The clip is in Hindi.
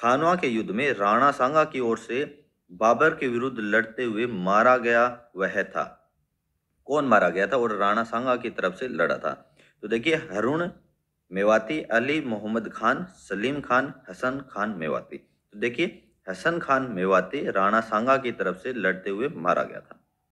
खानवा के युद्ध में राणा सांगा की ओर से बाबर के विरुद्ध लड़ते हुए मारा गया वह था कौन मारा गया था और राणा सांगा की तरफ से लड़ा था तो देखिए हरुण मेवाती अली मोहम्मद खान सलीम खान हसन खान मेवाती तो देखिए हसन खान मेवाती राणा सांगा की तरफ से लड़ते हुए मारा गया था